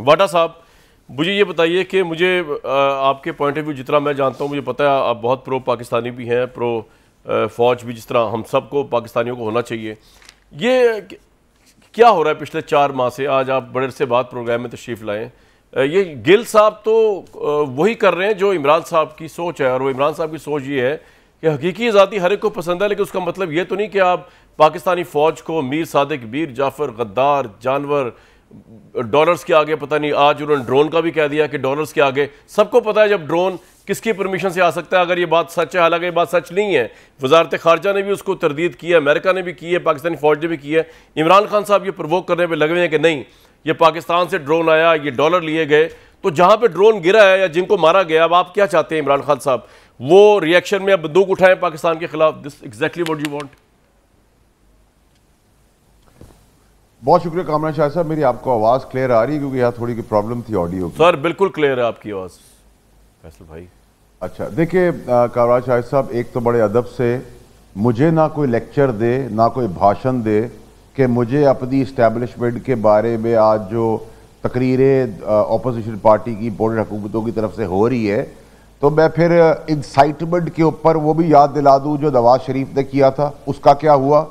वाटा साहब मुझे ये बताइए कि मुझे आपके पॉइंट ऑफ व्यू जितना मैं जानता हूँ मुझे पता है आप बहुत प्रो पाकिस्तानी भी हैं प्रो फौज भी जिस तरह हम सबको पाकिस्तानियों को होना चाहिए ये क्या हो रहा है पिछले चार माह से आज आप बड़े से बात प्रोग्राम में तशरीफ़ लाएँ ये गिल साहब तो वही कर रहे हैं जो इमरान साहब की सोच है और वो इमरान साहब की सोच ये है कि हकीकी आज़ादी हर एक को पसंद है लेकिन उसका मतलब ये तो नहीं कि आप पाकिस्तानी फ़ौज को मीर सादक मीर जाफ़र गद्दार जानवर डॉलर्स के आगे पता नहीं आज उन्होंने ड्रोन का भी कह दिया कि डॉलर्स के आगे सबको पता है जब ड्रोन किसकी परमिशन से आ सकता है अगर ये बात सच है हालांकि ये बात सच नहीं है वजारत खारजा ने भी उसको तरदीद की है अमेरिका ने भी की है पाकिस्तानी फौज ने भी की है इमरान खान साहब ये प्रवोक करने पर लगे हुए हैं कि नहीं ये पाकिस्तान से ड्रोन आया ये डॉलर लिए गए तो जहाँ पर ड्रोन गिरा है या जिनको मारा गया अब आप क्या चाहते हैं इमरान खान साहब वो रिएक्शन में अब बंदूक उठाएं पाकिस्तान के खिलाफ this exactly what you want बहुत शुक्रिया कामरान शाह साहब मेरी आपको आवाज़ क्लियर आ रही है क्योंकि यहाँ थोड़ी की प्रॉब्लम थी ऑडियो की सर बिल्कुल क्लियर है आपकी आवाज़ फैसल भाई अच्छा देखिए कामरान शाह साहब एक तो बड़े अदब से मुझे ना कोई लेक्चर दे ना कोई भाषण दे कि मुझे अपनी इस्टेबलिशमेंट के बारे में आज जो तकरीरें अपोजिशन पार्टी की बोर्ड हकूमतों की तरफ से हो रही है तो मैं फिर इंसाइटमेंट के ऊपर वो भी याद दिला दूँ जो नवाज शरीफ ने किया था उसका क्या हुआ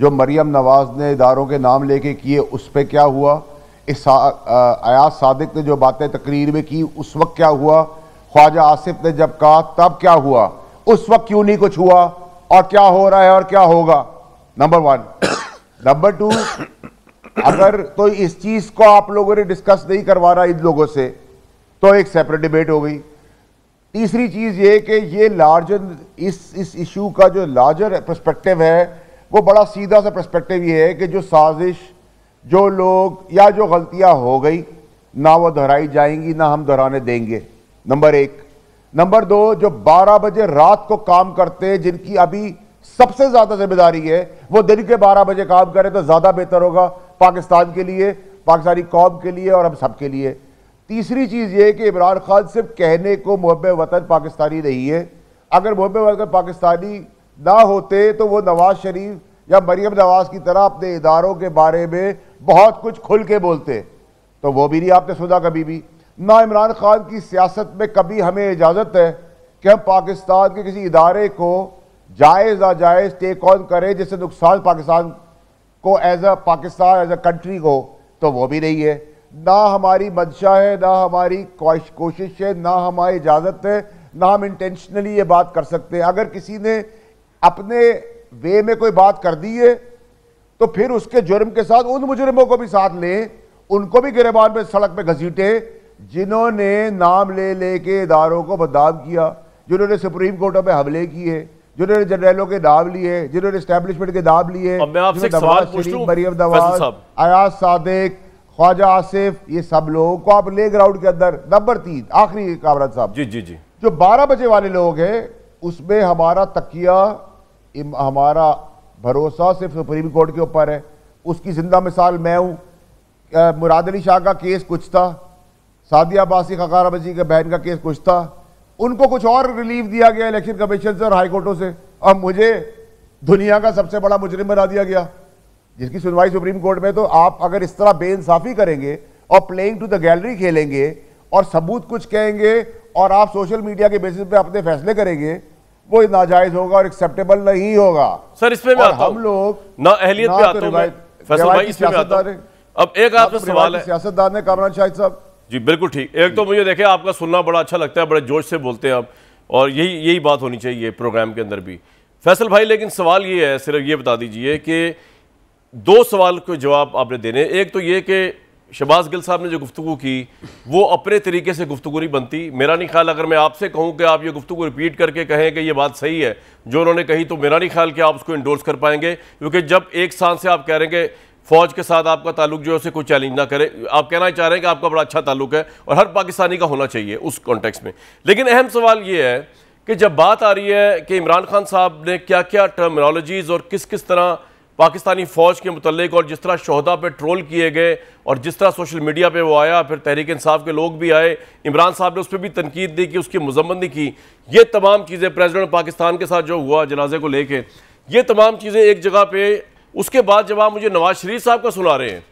जो मरियम नवाज़ ने इदारों के नाम लेके किए उस पर क्या हुआ इस सा, अयाज सादिक ने जो बातें तकरीर में की उस वक्त क्या हुआ ख्वाजा आसिफ ने जब कहा तब क्या हुआ उस वक्त क्यों नहीं कुछ हुआ और क्या हो रहा है और क्या होगा नंबर वन नंबर टू अगर तो इस चीज़ को आप लोगों ने डिस्कस नहीं करवा रहा इन लोगों से तो एक सेपरेट डिबेट हो गई तीसरी चीज़ ये कि ये लार्जर इस इस इशू का जो लार्जर परस्पेक्टिव है वो बड़ा सीधा सा प्रस्पेक्टिव ये है कि जो साजिश जो लोग या जो गलतियाँ हो गई ना वो दोहराई जाएंगी ना हम दोहराने देंगे नंबर एक नंबर दो जो 12 बजे रात को काम करते हैं जिनकी अभी सबसे ज़्यादा जिम्मेदारी है वो दिन के 12 बजे काम करें तो ज़्यादा बेहतर होगा पाकिस्तान के लिए पाकिस्तानी कौम के लिए और हम सब के लिए तीसरी चीज़ ये कि इमरान खान सिर्फ कहने को महब वतन पाकिस्तानी नहीं है अगर महब वतन पाकिस्तानी ना होते तो वो नवाज शरीफ या मरियम नवाज की तरह अपने इदारों के बारे में बहुत कुछ खुल के बोलते तो वो भी नहीं आपने सुना कभी भी ना इमरान खान की सियासत में कभी हमें इजाज़त है कि हम पाकिस्तान के किसी इदारे को जायज़ जायज़ टेक ऑन करें जिससे नुकसान पाकिस्तान को as a Pakistan as a country को तो वो भी नहीं है ना हमारी मंशा है ना हमारी कोशिश है ना हमारी इजाज़त है ना हम इंटेंशनली ये बात कर सकते हैं अगर किसी ने अपने वे में कोई बात कर दी है तो फिर उसके जुर्म के साथ उन मुजरिमों को भी साथ लें उनको भी गिरबान में सड़क पर घसीटे जिन्होंने नाम ले लेके इदारों को बदनाम किया जिन्होंने सुप्रीम कोर्टों में हमले किए जिन्होंने जनरलों के नाम लिए जिन्होंने स्टैब्लिशमेंट के नाम लिए मरियम नवाज अयाज सादिक ख्वाजा आसिफ ये सब लोगों को आप ले ग्राउंड के अंदर नंबर तीन आखिरी कामरान साहब जी जी जी जो बारह बजे वाले लोग हैं उसमें हमारा तकिया हमारा भरोसा सिर्फ सुप्रीम कोर्ट के ऊपर है उसकी जिंदा मिसाल मैं हूँ मुराद अली शाह का केस कुछ था सादिया अब्बासी खकार अबी के बहन का केस कुछ था उनको कुछ और रिलीफ दिया गया इलेक्शन कमीशन से और हाई कोर्टों से अब मुझे दुनिया का सबसे बड़ा मुजरिम बना दिया गया जिसकी सुनवाई सुप्रीम कोर्ट में तो आप अगर इस तरह बेइंसाफ़ी करेंगे और प्लेइंग टू द गैलरी खेलेंगे और सबूत कुछ कहेंगे और आप सोशल मीडिया के बेसिस पे अपने फैसले करेंगे वो नाजायज होगा और एक्सेप्टेबल नहीं होगा सर इसमें मैं आता हम लोग ना अहलियत पे आता हूं अब एक सवाल है सियासतदान ने कामरान शाहिद साहब जी बिल्कुल ठीक एक तो मुझे देखिए आपका सुनना बड़ा अच्छा लगता है बड़े जोश से बोलते हैं आप और यही यही बात होनी चाहिए प्रोग्राम के अंदर भी फैसल भाई लेकिन सवाल ये है सिर्फ ये बता दीजिए कि दो सवाल के जवाब आपने देने एक तो ये कि शबाज गिल साहब ने जो गुफ्तु की वो अपने तरीके से गुफ्तु नहीं बनती मेरा नहीं ख्याल अगर मैं आपसे कहूँ कि आप ये गुफ्तु रिपीट करके कहें कि ये बात सही है जो उन्होंने कही तो मेरा नहीं ख्याल कि आप उसको इंडोर्स कर पाएंगे क्योंकि जब एक साल से आप कह रहे हैं कि फ़ौज के साथ आपका ताल्लुक जो है उसे कोई चैलेंज ना करे आप कहना चाह रहे हैं कि आपका बड़ा अच्छा ताल्लुक है और हर पाकिस्तानी का होना चाहिए उस कॉन्टेक्स में लेकिन अहम सवाल ये है कि जब बात आ रही है कि इमरान खान साहब ने क्या क्या टर्मिनोलॉजीज़ और किस किस तरह पाकिस्तानी फ़ौज के मतलब और जिस तरह शहदा पर ट्रोल किए गए और जिस तरह सोशल मीडिया पर वो आया फिर तहरीक इंसाफ के लोग भी आए इमरान साहब ने उस पर भी तनकीद दी कि उसकी मजम्मत की ये तमाम चीज़ें प्रेजिडेंट पाकिस्तान के साथ जो हुआ जनाजे को लेके ये तमाम चीज़ें एक जगह पर उसके बाद जब आप मुझे नवाज शरीफ साहब का सुना रहे हैं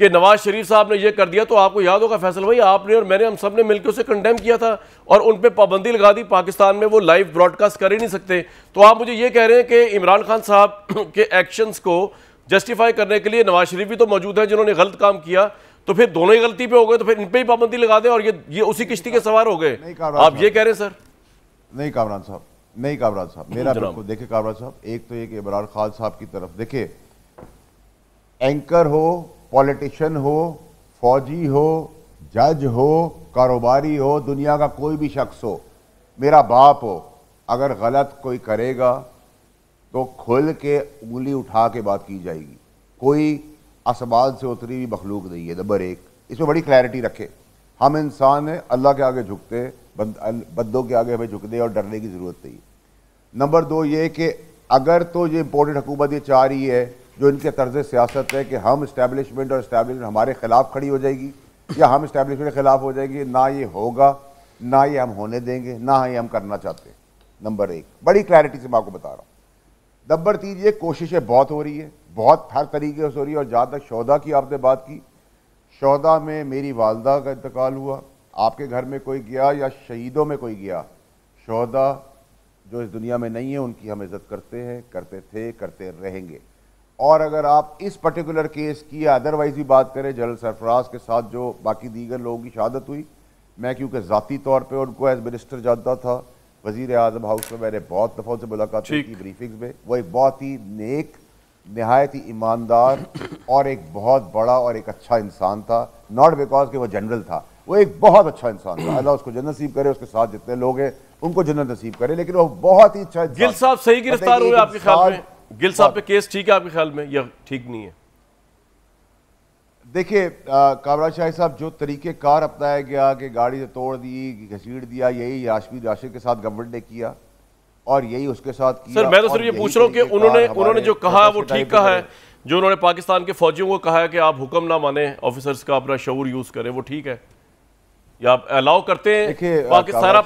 कि नवाज शरीफ साहब ने यह कर दिया तो आपको याद होगा फैसल भाई आपने और मैंने हम सब ने मिलकर उसे कंडेम किया था और उन पर पाबंदी लगा दी पाकिस्तान में वो लाइव ब्रॉडकास्ट कर ही नहीं सकते तो आप मुझे ये कह रहे हैं कि इमरान खान साहब के एक्शंस को जस्टिफाई करने के लिए नवाज शरीफ भी तो मौजूद है जिन्होंने गलत काम किया तो फिर दोनों ही गलती पे हो गए तो फिर इन पर ही पाबंदी लगा दें और ये ये उसी किश्ती के सवार हो गए आप ये कह रहे हैं सर नहीं कामरान साहब नहीं कामरान साहब मेरा बिल्कुल देखिए कामरान साहब एक तो एक इमरान खान साहब की तरफ देखिए एंकर हो पॉलिटिशियन हो फौजी हो जज हो कारोबारी हो दुनिया का कोई भी शख्स हो मेरा बाप हो अगर गलत कोई करेगा तो खुल के उंगली उठा के बात की जाएगी कोई आसमान से उतरी हुई मखलूक नहीं है नंबर एक इसमें बड़ी क्लैरिटी रखे हम इंसान हैं अल्लाह के आगे झुकते बंद बंदों के आगे हमें झुकने और डरने की ज़रूरत नहीं नंबर दो ये कि अगर तो ये इम्पोर्टेंट हुकूमत ये चाह रही है जो इनके तर्ज सियासत है कि हम इस्टेबलिशमेंट और इस्टेबलिशमेंट हमारे ख़िलाफ़ खड़ी हो जाएगी या हम इस्टेबलिशमेंट के ख़िलाफ़ हो जाएगी ना ये होगा ना ये हम होने देंगे ना ये हम करना चाहते नंबर एक बड़ी क्लैरिटी से मैं आपको बता रहा हूँ नंबर तीन ये कोशिशें बहुत हो रही है बहुत हर तरीके से हो रही है और जहाँ तक शौदा की आपने बात की शहदा में मेरी वालदा का इंतकाल हुआ आपके घर में कोई गया या शहीदों में कोई गया शौदा जो इस दुनिया में नहीं है उनकी हम इज़्ज़त करते हैं करते थे करते रहेंगे और अगर आप इस पर्टिकुलर केस की अदरवाइज भी बात करें जनरल सरफराज के साथ जो बाकी दीगर लोगों की शहादत हुई मैं क्योंकि ज़ाती तौर पर उनको एज मिनिस्टर जानता था वजीर अजम हाउस में मैंने बहुत दफ़ा उनसे मुलाकात की ब्रीफिंग्स में वो एक बहुत ही नेक नहायत ही ईमानदार और एक बहुत बड़ा और एक अच्छा इंसान था नॉट बिकॉज के वो जनरल था वो एक बहुत अच्छा इंसान था अल्लाह उसको जन्नत नसीब करे उसके साथ जितने लोग हैं उनको जन्नत नसीब करे लेकिन वो बहुत ही अच्छा गिल साहब सही गिरफ्तार हुए आपके ख्याल में गिल साहब पे केस ठीक है आपके ख्याल में या ठीक नहीं है देखिए कामराज शाह साहब जो तरीके कार अपनाया गया कि गाड़ी से तोड़ दी घसीट दिया यही राशमी राशिद के साथ गवर्नमेंट ने किया और यही उसके साथ किया सर मैं तो सिर्फ ये पूछ रहा हूँ कि उन्होंने उन्होंने जो कहा वो ठीक कहा है जो उन्होंने पाकिस्तान के फौजियों को कहा है कि आप हुक्म ना माने ऑफिसर्स का अपना शौर यूज़ करें वो ठीक है या अलाउ करते हैं बाकी सारा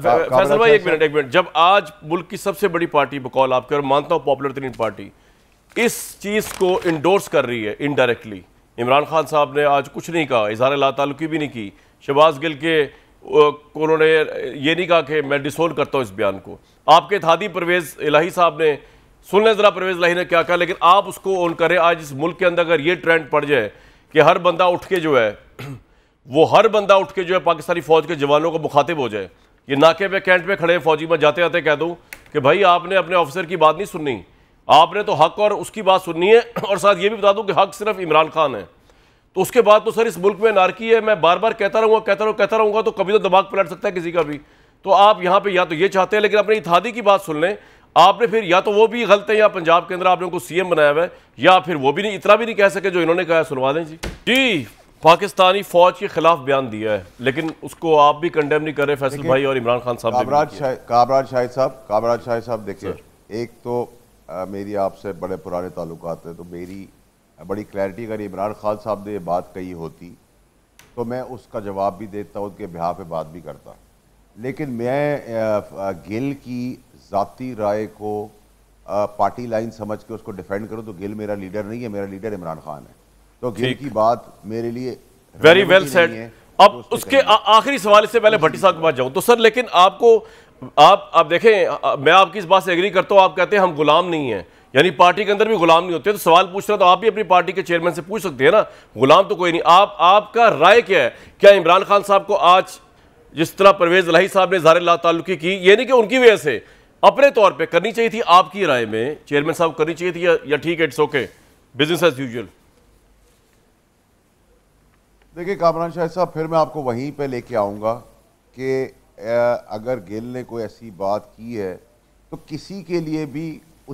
फैसल भाई एक मिनट एक मिनट जब आज मुल्क की सबसे बड़ी पार्टी बकौल आपके और मानता हूँ पॉपुलर तरीन पार्टी इस चीज़ को इंडोर्स कर रही है इनडायरेक्टली इमरान खान साहब ने आज कुछ नहीं कहा इजहार ला ताल्लुकी भी नहीं की शहबाज गिल के उन्होंने ये नहीं कहा कि मैं डिसोल्व करता हूँ इस बयान को आपके थादी परवेज़ इलाही साहब ने सुन लें ज़रा परवेज़ इलाही ने क्या कहा लेकिन आप उसको ऑन करें आज इस मुल्क के अंदर अगर ये ट्रेंड पड़ जाए कि हर बंदा उठ के जो है वो हर बंदा उठ के जो है पाकिस्तानी फौज के जवानों को मुखातिब हो जाए ये नाके पे कैंट पे खड़े फौजी में जाते आते कह दूँ कि भाई आपने अपने ऑफिसर की बात नहीं सुननी आपने तो हक और उसकी बात सुननी है और साथ ये भी बता दूँ कि हक सिर्फ इमरान खान है तो उसके बाद तो सर इस मुल्क में नारकी है मैं बार बार कहता रहूँगा कहता रहूँ कहता रहूँगा तो कभी तो दिमाग पलट सकता है किसी का भी तो आप यहाँ पर या तो ये चाहते हैं लेकिन अपने इतिहादी की बात सुन लें आपने फिर या तो वो भी गलत है या पंजाब के अंदर आपने उनको सीएम बनाया हुआ है या फिर वो भी नहीं इतना भी नहीं कह सके जो इन्होंने कहा सुनवा दें जी जी पाकिस्तानी फौज के खिलाफ बयान दिया है लेकिन उसको आप भी कंडेम नहीं कर रहे फैसल भाई और इमरान खान साहब काबराज काबराज शाहिद साहब काबराज शाहिद साहब देखिए एक तो आ, मेरी आपसे बड़े पुराने ताल्लुक हैं तो मेरी बड़ी क्लैरिटी अगर इमरान खान साहब ने ये बात कही होती तो मैं उसका जवाब भी देता उनके ब्याह पर बात भी करता लेकिन मैं गिल की ज़ाती राय को पार्टी लाइन समझ के उसको डिफेंड करूँ तो गिल मेरा लीडर नहीं है मेरा लीडर इमरान खान है तो गिल की बात मेरे लिए वेरी वेल सेट अब उसके आखिरी सवाल इससे पहले भट्टी साहब के पास जाऊं तो सर लेकिन आपको आप आप देखें मैं आपकी इस बात से एग्री करता हूं आप कहते हैं हम गुलाम नहीं है यानी पार्टी के अंदर भी गुलाम नहीं होते तो सवाल पूछ रहा तो आप भी अपनी पार्टी के चेयरमैन से पूछ सकते हैं ना गुलाम तो कोई नहीं आप आपका राय क्या है क्या इमरान खान साहब को आज जिस तरह परवेज लही साहब ने जहर ला ताल्लुकी की ये नहीं कि उनकी वजह से अपने तौर पर करनी चाहिए थी आपकी राय में चेयरमैन साहब करनी चाहिए थी या ठीक है it's okay business as usual देखिए कामरान शाह साहब फिर मैं आपको वहीं पे लेके आऊँगा कि अगर गिल ने कोई ऐसी बात की है तो किसी के लिए भी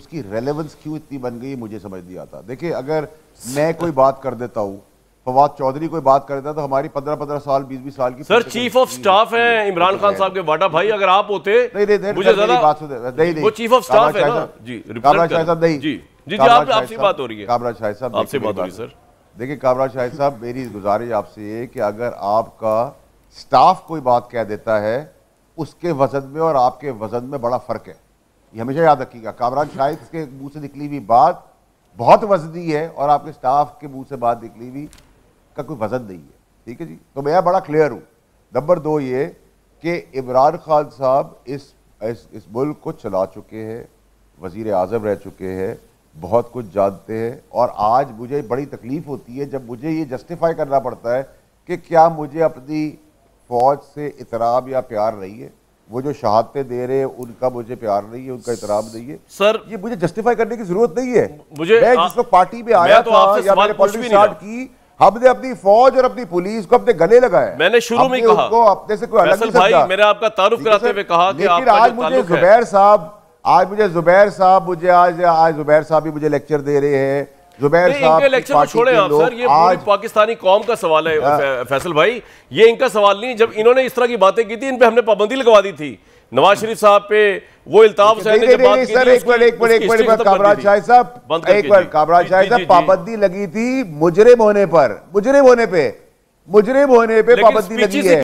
उसकी रेलेवेंस क्यों इतनी बन गई मुझे समझ नहीं आता देखिए अगर मैं कोई बात कर देता हूँ फवाद चौधरी कोई बात कर देता तो हमारी पंद्रह पंद्रह साल बीस बीस साल की सर चीफ ऑफ स्टाफ है इमरान खान साहब के बाटा भाई अगर आप होते नहीं नहीं मुझे बात नहीं वो चीफ ऑफ स्टाफ है ना जी शाह जी आप आपसे बात हो रही है कामराज शाह साहब आपसे बात हो रही है सर देखिए कामराज शाहिद साहब मेरी गुजारिश आपसे ये कि अगर आपका स्टाफ कोई बात कह देता है उसके वजन में और आपके वजन में बड़ा फ़र्क है ये हमेशा याद रखिएगा कामरान शाहिद के मुंह से निकली हुई बात बहुत वजनी है और आपके स्टाफ के मुंह से बात निकली हुई का कोई वजन नहीं है ठीक है जी तो मैं बड़ा क्लियर हूँ नंबर दो ये कि इमरान खान साहब इस, इस इस मुल्क को चला चुके हैं वज़ी अजम रह चुके हैं बहुत कुछ जानते हैं और आज मुझे बड़ी तकलीफ़ होती है जब मुझे ये जस्टिफाई करना पड़ता है कि क्या मुझे अपनी फ़ौज से इतराब या प्यार नहीं है वो जो शहादतें दे रहे हैं उनका मुझे प्यार नहीं है उनका इतराब नहीं है सर ये मुझे जस्टिफाई करने की जरूरत नहीं है मुझे मैं जिस वक्त पार्टी में आया तो था या मैंने पॉलिटिक्स स्टार्ट की हमने अपनी फौज और अपनी पुलिस को अपने गले लगाया मैंने शुरू में कहा अपने से कोई अलग नहीं समझा आपका तारुफ कराते हुए कहा कि आज मुझे जुबैर साहब आज मुझे जुबैर साहब मुझे आज आज जुबैर साहब भी मुझे लेक्चर दे रहे हैं जुबैर साहब लेक्चर छोड़े आप सर ये आज पाकिस्तानी कौम का सवाल है हाँ। फैसल भाई ये इनका सवाल नहीं जब इन्होंने इस तरह की बातें की थी इन पे हमने पाबंदी लगवा दी थी नवाज शरीफ साहब पे वो इल्ताफ शाह पाबंदी लगी थी मुजरिम होने पर मुजरिम होने पे मुजरिम होने पे पाबंदी लगी है